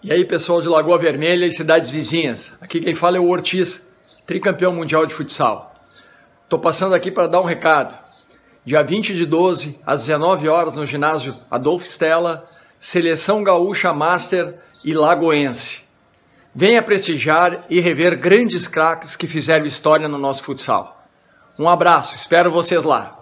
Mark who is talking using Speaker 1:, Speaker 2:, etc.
Speaker 1: E aí, pessoal de Lagoa Vermelha e cidades vizinhas. Aqui quem fala é o Ortiz, tricampeão mundial de futsal. Estou passando aqui para dar um recado. Dia 20 de 12, às 19 horas, no ginásio Adolfo Stella, Seleção Gaúcha Master e Lagoense. Venha prestigiar e rever grandes craques que fizeram história no nosso futsal. Um abraço, espero vocês lá.